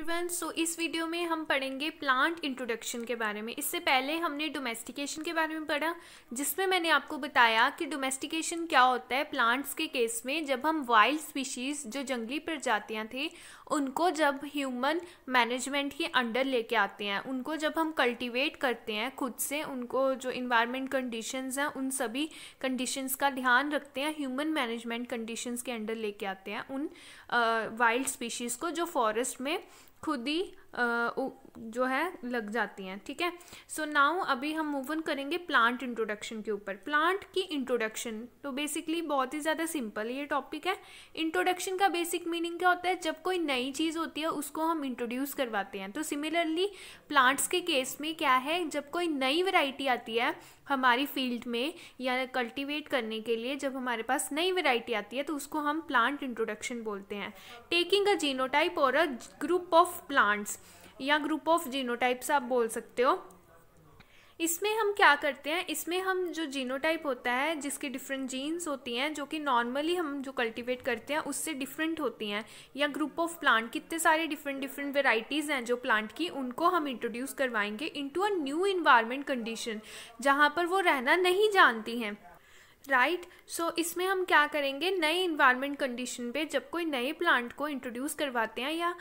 Everyone so इस video में हम पढ़ेंगे प्लांट इंट्रोडक्शन के बारे में इससे पहले हमने डोमेस्टिकेशन के बारे में पढ़ा जिसमें मैंने आपको बताया कि डोमेस्टिकेशन क्या होता है प्लांट्स के केस में जब हम वाइल्ड स्पीशीज़ जो जंगली प्रजातियां थी उनको जब ह्यूमन मैनेजमेंट के अंडर लेके आते हैं उनको जब हम कल्टिवेट करते हैं खुद से उनको जो इन्वायरमेंट कंडीशंस हैं उन सभी कंडीशंस का ध्यान रखते हैं ह्यूमन मैनेजमेंट कंडीशंस के अंडर लेके आते हैं उन वाइल्ड स्पीशीज़ को जो फॉरेस्ट में खुदी जो है लग जाती हैं ठीक है सो so नाउ अभी हम मूव ऑन करेंगे प्लांट इंट्रोडक्शन के ऊपर प्लांट की इंट्रोडक्शन तो बेसिकली बहुत ही ज़्यादा सिंपल ये टॉपिक है इंट्रोडक्शन का बेसिक मीनिंग क्या होता है जब कोई नई चीज़ होती है उसको हम इंट्रोड्यूस करवाते हैं तो सिमिलरली प्लांट्स के केस में क्या है जब कोई नई वेराइटी आती है हमारी फील्ड में या कल्टिवेट करने के लिए जब हमारे पास नई वेराइटी आती है तो उसको हम प्लांट इंट्रोडक्शन बोलते हैं टेकिंग अ जीनोटाइप और अ ग्रुप ऑफ प्लांट्स या ग्रुप ऑफ जीनोटाइप्स आप बोल सकते हो इसमें हम क्या करते हैं इसमें हम जो जीनोटाइप होता है जिसकी डिफरेंट जीन्स होती हैं जो कि नॉर्मली हम जो कल्टीवेट करते हैं उससे डिफरेंट होती हैं या ग्रुप ऑफ प्लांट कितने सारे डिफरेंट डिफरेंट वेराइटीज़ हैं जो प्लांट की उनको हम इंट्रोड्यूस करवाएंगे into a new environment condition जहाँ पर वो रहना नहीं जानती हैं राइट right? सो so, इसमें हम क्या करेंगे नए इन्वायरमेंट कंडीशन पे जब कोई नए प्लांट को इंट्रोड्यूस करवाते हैं या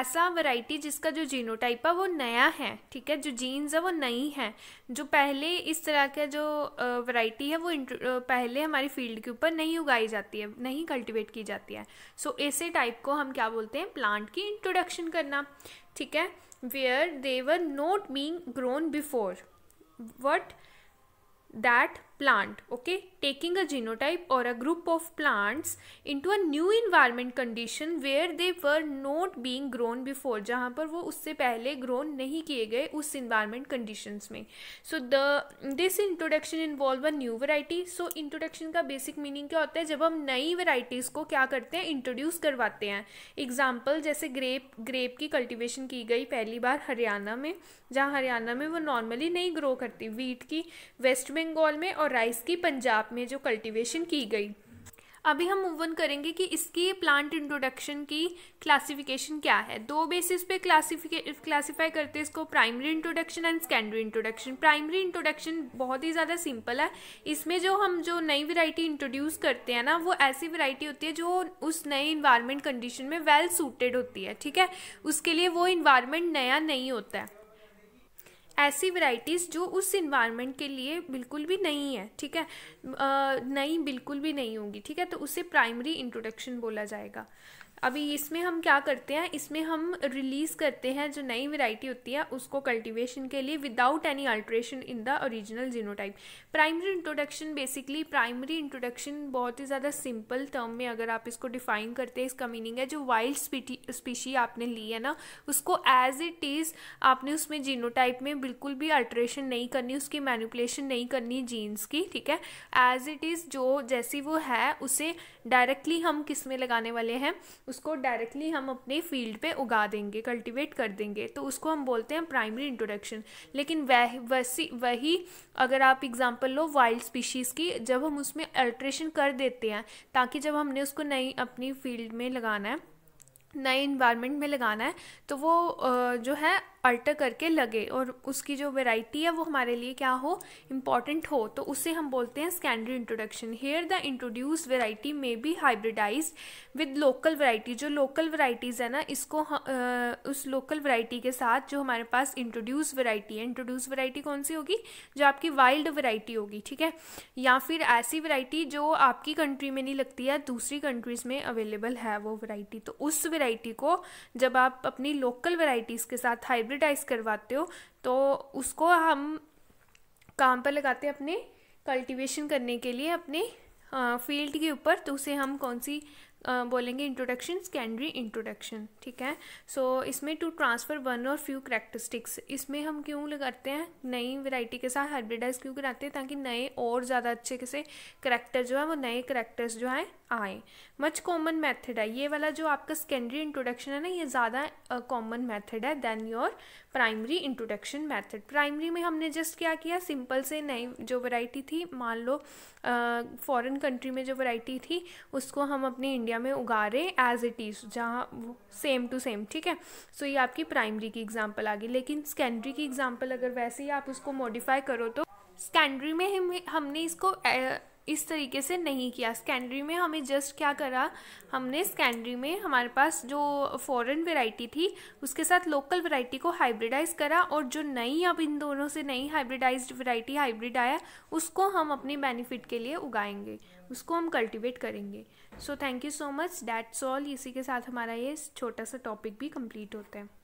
ऐसा वैरायटी जिसका जो जीनोटाइप है वो नया है ठीक है जो जीन्स है वो नई है जो पहले इस तरह का जो वैरायटी है वो पहले हमारी फील्ड के ऊपर नहीं उगाई जाती है नहीं कल्टिवेट की जाती है सो so, ऐसे टाइप को हम क्या बोलते हैं प्लांट की इंट्रोडक्शन करना ठीक है where they're not being grown before what that plant okay taking a genotype or a group of plants into a new environment condition where they were not being grown before जहाँ पर वो उससे पहले grown नहीं किए गए उस environment conditions में so the this introduction involve a new variety so introduction का basic meaning क्या होता है जब हम नई varieties को क्या करते हैं introduce करवाते हैं example जैसे grape grape की cultivation की गई पहली बार हरियाणा में जहाँ हरियाणा में वो normally नहीं grow करती wheat की वेस्ट बंगाल में और और राइस की पंजाब में जो कल्टीवेशन की गई अभी हम मूव ऑन करेंगे कि इसकी प्लांट इंट्रोडक्शन की क्लासिफिकेशन क्या है दो बेसिस पे क्लासिफिके क्लासीफाई करते हैं इसको primary introduction and secondary introduction primary introduction बहुत ही ज़्यादा सिंपल है इसमें जो हम जो नई वैरायटी इंट्रोड्यूस करते हैं ना वो ऐसी वैरायटी होती है जो उस नए इन्वायरमेंट कंडीशन में वेल well सूटेड होती है ठीक है उसके लिए वो इन्वायरमेंट नया नहीं होता है ऐसी वैरायटीज़ जो उस इन्वायरमेंट के लिए बिल्कुल भी नहीं है ठीक है नई बिल्कुल भी नहीं होंगी ठीक है तो उसे प्राइमरी इंट्रोडक्शन बोला जाएगा अभी इसमें हम क्या करते हैं इसमें हम रिलीज़ करते हैं जो नई वैरायटी होती है उसको कल्टीवेशन के लिए without any alteration in the original genotype primary introduction basically primary introduction बहुत ही ज़्यादा सिंपल टर्म में अगर आप इसको डिफाइन करते हैं इसका मीनिंग है जो वाइल्ड स्पीशी आपने ली है ना उसको एज इट इज़ आपने उसमें जीनोटाइप में बिल्कुल भी अल्ट्रेशन नहीं करनी उसकी मैनिपुलेशन नहीं करनी जीन्स की ठीक है एज इट इज़ जो जैसी वो है उसे डायरेक्टली हम किस में लगाने वाले हैं उसको डायरेक्टली हम अपने फील्ड पे उगा देंगे कल्टिवेट कर देंगे तो उसको हम बोलते हैं प्राइमरी इंट्रोडक्शन लेकिन वह वैसी वही अगर आप एग्ज़ाम्पल लो वाइल्ड स्पीशीज़ की जब हम उसमें अल्ट्रेशन कर देते हैं ताकि जब हमने उसको नई अपनी फील्ड में लगाना है नए इन्वायरमेंट में लगाना है तो वो जो है अल्टर करके लगे और उसकी जो वेराइटी है वो हमारे लिए क्या हो इम्पॉर्टेंट हो तो उसे हम बोलते हैं secondary introduction here the introduce variety may be hybridize with local variety जो लोकल वेराइटीज़ है ना इसको आ, उस लोकल वेराइटी के साथ जो हमारे पास इंट्रोड्यूस वेराइटी है इंट्रोड्यूस वेराइटी कौन सी होगी जो आपकी वाइल्ड वेराइटी होगी ठीक है या फिर ऐसी वेराइटी जो आपकी कंट्री में नहीं लगती है दूसरी कंट्रीज़ में अवेलेबल है वो वेराइटी तो उस वेराइटी को जब आप अपनी लोकल वेराइटीज़ के साथ हाइब्रिड एडवर्टाइज़ करवाते हो तो उसको हम काम पर लगाते हैं अपने कल्टीवेशन करने के लिए अपने फील्ड के ऊपर तो उसे हम कौन सी बोलेंगे इंट्रोडक्शन सेकेंडरी इंट्रोडक्शन ठीक है सो so, इसमें to transfer one or few characteristics इसमें हम क्यों लगाते हैं नई वैरायटी के साथ हाइब्रिडाइज क्यों कराते हैं ताकि नए और ज़्यादा अच्छे से करैक्टर जो है वो नए करैक्टर्स जो हैं आए मच कॉमन मैथड है ये वाला जो आपका सेकेंडरी इंट्रोडक्शन है ना ये ज़्यादा कॉमन मैथड है then your primary introduction method प्राइमरी में हमने जस्ट क्या किया सिंपल से नई जो वैरायटी थी मान लो फॉरन कंट्री में जो वैरायटी थी उसको हम अपने इंडिया एरिया में उगा रहे हैं एज इट इज़ जहाँ सेम टू सेम ठीक है सो so, ये आपकी प्राइमरी की एग्जाम्पल आ गई लेकिन सेकेंडरी की एग्जाम्पल अगर वैसे ही आप उसको मॉडिफाई करो तो सेकेंडरी में हम हमने इसको इस तरीके से नहीं किया सेकेंडरी में हमें जस्ट क्या करा हमने स्कैंडरी में हमारे पास जो फॉरेन वेराइटी थी उसके साथ लोकल वेराइटी को हाइब्रिडाइज करा और जो नई अब इन दोनों से नई हाइब्रिडाइज्ड वेराइटी हाइब्रिड आया उसको हम अपने बेनिफिट के लिए उगाएंगे उसको हम कल्टिवेट करेंगे so thank you so much that's all इसी के साथ हमारा ये छोटा सा टॉपिक भी कम्प्लीट होता है